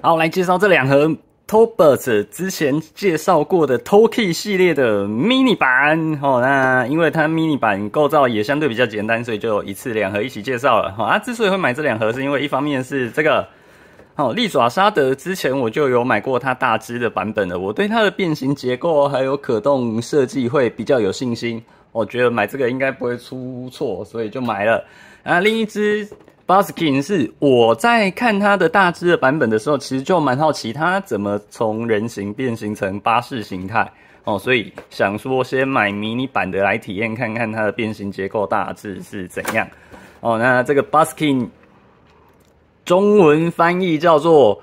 好，来介绍这两盒 Toberts 之前介绍过的 Toki 系列的 mini 版。哦，那因为它 mini 版构造也相对比较简单，所以就一次两盒一起介绍了。好，啊，之所以会买这两盒，是因为一方面是这个，哦，利爪沙德之前我就有买过它大只的版本了，我对它的变形结构还有可动设计会比较有信心，我觉得买这个应该不会出错，所以就买了。啊，另一只。Busking 是我在看它的大致的版本的时候，其实就蛮好奇它怎么从人形变形成巴士形态哦，所以想说先买迷你版的来体验看看它的变形结构大致是怎样哦。那这个 Busking 中文翻译叫做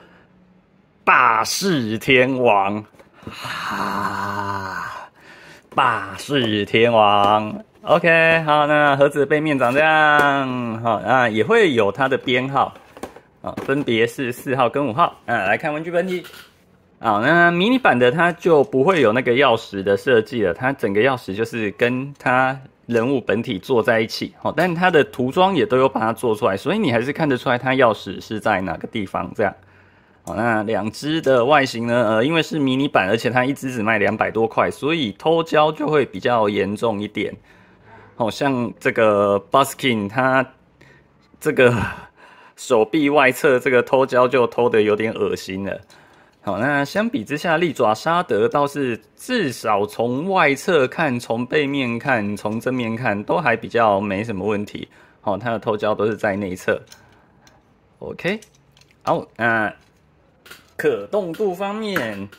巴士天王啊，巴士天王。OK，好，那盒子背面长这样，好，啊，也会有它的编号，啊，分别是四号跟五号，啊，来看文具本体，好，那迷你版的它就不会有那个钥匙的设计了，它整个钥匙就是跟它人物本体做在一起，好，但它的涂装也都有把它做出来，所以你还是看得出来它钥匙是在哪个地方这样，好，那两只的外形呢，呃，因为是迷你版，而且它一只只卖两百多块，所以偷胶就会比较严重一点。好像这个巴斯 n 他这个手臂外侧这个偷胶就偷的有点恶心了。好，那相比之下，利爪沙德倒是至少从外侧看、从背面看、从正面看都还比较没什么问题。好，它的偷胶都是在内侧。OK，好，那可动度方面。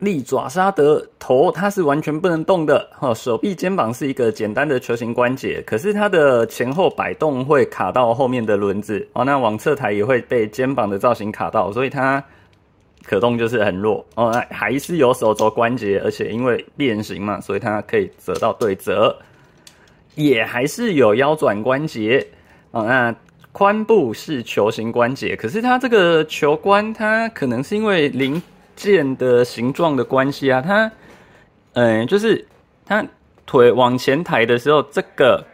利爪沙德头，它是完全不能动的哦。手臂肩膀是一个简单的球形关节，可是它的前后摆动会卡到后面的轮子哦。那往侧抬也会被肩膀的造型卡到，所以它可动就是很弱哦。还是有手肘关节，而且因为变形嘛，所以它可以折到对折，也还是有腰转关节哦。那髋部是球形关节，可是它这个球关，它可能是因为零。剑的形状的关系啊，它，嗯，就是它腿往前抬的时候，这个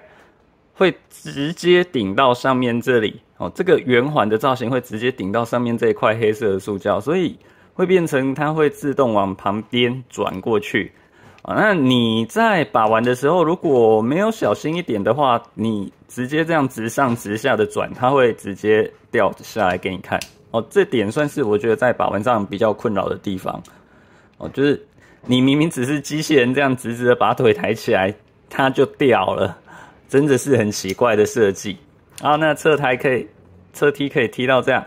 会直接顶到上面这里哦，这个圆环的造型会直接顶到上面这一块黑色的塑胶，所以会变成它会自动往旁边转过去啊。那你在把玩的时候，如果没有小心一点的话，你直接这样直上直下的转，它会直接掉下来给你看。哦，这点算是我觉得在把玩上比较困扰的地方。哦，就是你明明只是机器人这样直直的把腿抬起来，它就掉了，真的是很奇怪的设计。啊，那侧台可以，侧踢可以踢到这样。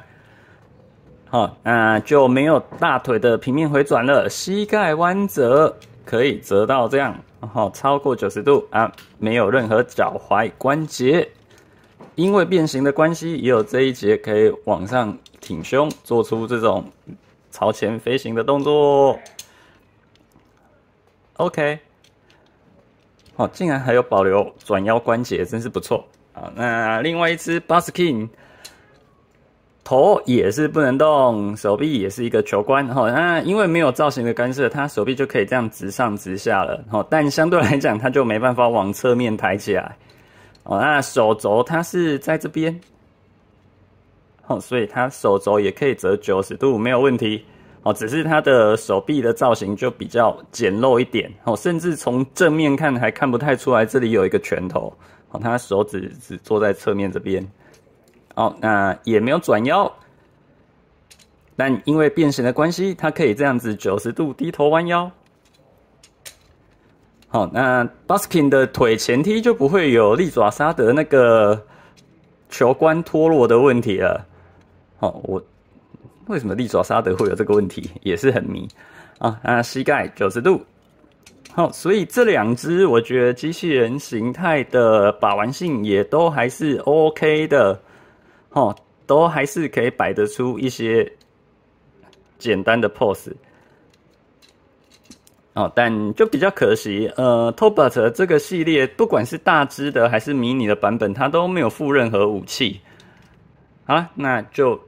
好，那就没有大腿的平面回转了，膝盖弯折可以折到这样，然后超过九十度啊，没有任何脚踝关节。因为变形的关系，也有这一节可以往上。挺胸，做出这种朝前飞行的动作。OK，好，竟然还有保留转腰关节，真是不错。啊！那另外一只 Baskin，头也是不能动，手臂也是一个球关。好，那因为没有造型的干涉，他手臂就可以这样直上直下了。好，但相对来讲，他就没办法往侧面抬起来。哦，那手肘它是在这边。哦，所以它手肘也可以折九十度，没有问题。哦，只是它的手臂的造型就比较简陋一点。哦，甚至从正面看还看不太出来，这里有一个拳头。哦，它的手指只坐在侧面这边。哦，那也没有转腰。但因为变形的关系，它可以这样子九十度低头弯腰。好，那 b 斯 s k i n 的腿前踢就不会有利爪沙德那个球关脱落的问题了。哦，我为什么利爪沙德会有这个问题，也是很迷啊那膝盖九十度，好，所以这两只我觉得机器人形态的把玩性也都还是 OK 的，哦，都还是可以摆得出一些简单的 pose。哦，但就比较可惜，呃，Tobot 这个系列不管是大只的还是迷你的版本，它都没有附任何武器。好了，那就。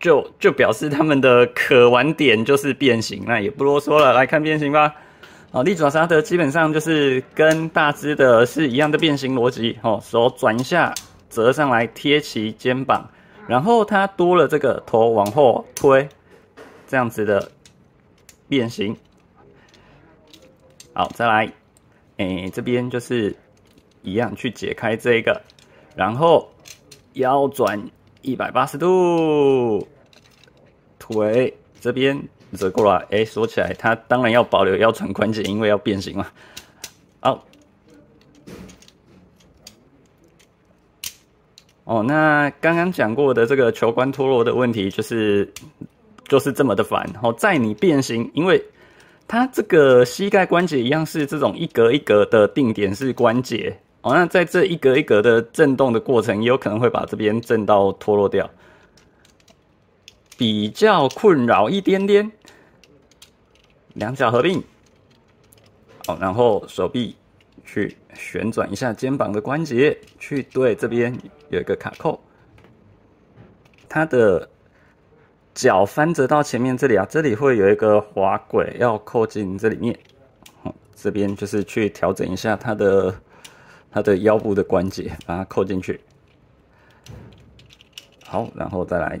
就就表示他们的可玩点就是变形，那也不啰嗦了，来看变形吧。好，利爪沙德基本上就是跟大只的是一样的变形逻辑。哦，手转一下，折上来贴齐肩膀，然后它多了这个头往后推，这样子的变形。好，再来，哎，这边就是一样去解开这个，然后腰转。一百八十度，腿这边折过来，哎，锁起来。它当然要保留腰椎关节，因为要变形嘛。好，哦，那刚刚讲过的这个球关脱落的问题，就是就是这么的烦。哦，在你变形，因为它这个膝盖关节一样是这种一格一格的定点式关节。哦，那在这一格一格的震动的过程，也有可能会把这边震到脱落掉，比较困扰一点点。两脚合并，好，然后手臂去旋转一下肩膀的关节，去对这边有一个卡扣，它的脚翻折到前面这里啊，这里会有一个滑轨要扣进这里面，这边就是去调整一下它的。它的腰部的关节，把它扣进去。好，然后再来。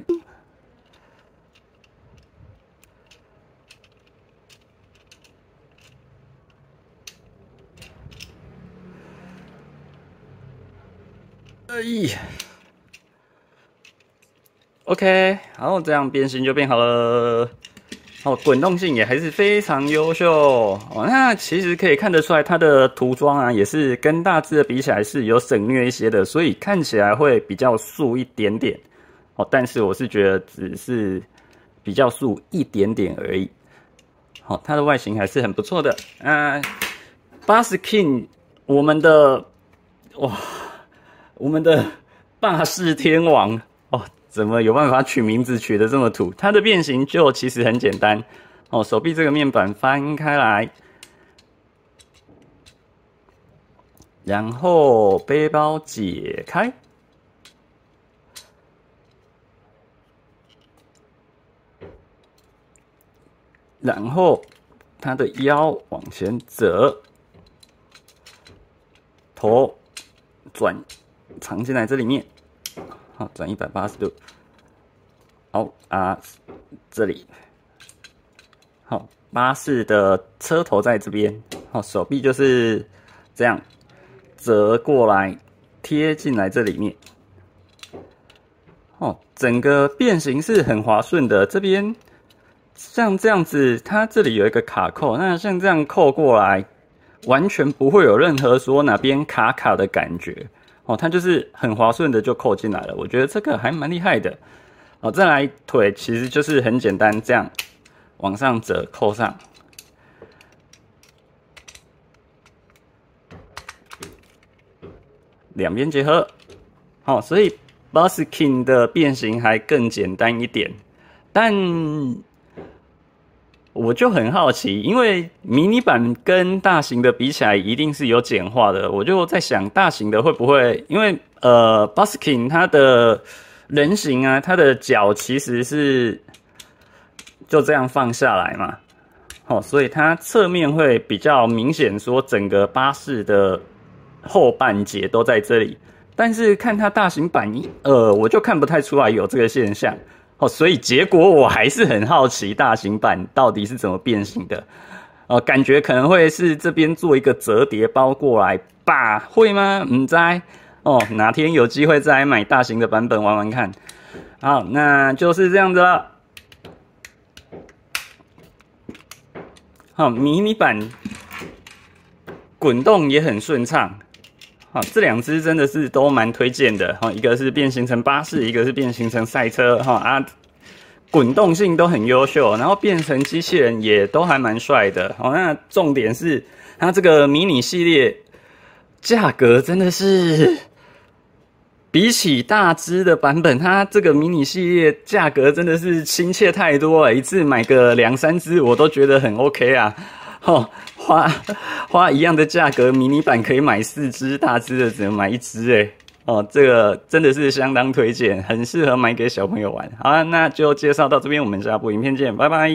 哎，OK，然后这样变形就变好了。哦，滚动性也还是非常优秀哦。那其实可以看得出来，它的涂装啊，也是跟大致的比起来是有省略一些的，所以看起来会比较素一点点。哦，但是我是觉得只是比较素一点点而已。好，它的外形还是很不错的。呃，巴士 k i n 我们的哇，我们的霸士天王哦。怎么有办法取名字取的这么土？它的变形就其实很简单哦，手臂这个面板翻开来，然后背包解开，然后它的腰往前折，头转藏进来这里面。好，转一百八十度。好啊，这里。好，巴士的车头在这边。好，手臂就是这样折过来贴进来这里面。哦，整个变形是很滑顺的。这边像这样子，它这里有一个卡扣，那像这样扣过来，完全不会有任何说哪边卡卡的感觉。哦，它就是很滑顺的就扣进来了，我觉得这个还蛮厉害的。哦，再来腿其实就是很简单，这样往上折扣上，两边结合。好，所以 Buskin 的变形还更简单一点，但。我就很好奇，因为迷你版跟大型的比起来，一定是有简化的。我就在想，大型的会不会因为呃，busking 它的人形啊，它的脚其实是就这样放下来嘛，哦，所以它侧面会比较明显，说整个巴士的后半截都在这里。但是看它大型版一呃，我就看不太出来有这个现象。哦，所以结果我还是很好奇，大型版到底是怎么变形的？哦，感觉可能会是这边做一个折叠包过来吧？会吗？唔知。哦，哪天有机会再来买大型的版本玩玩看。好，那就是这样子了。好，迷你版滚动也很顺畅。好，这两只真的是都蛮推荐的。哈，一个是变形成巴士，一个是变形成赛车。哈啊，滚动性都很优秀，然后变成机器人也都还蛮帅的。好，那重点是它这个迷你系列价格真的是比起大只的版本，它这个迷你系列价格真的是亲切太多。了，一次买个两三只，我都觉得很 OK 啊。哦，花花一样的价格，迷你版可以买四只，大只的只能买一只哎。哦，这个真的是相当推荐，很适合买给小朋友玩。好了，那就介绍到这边，我们下部影片见，拜拜。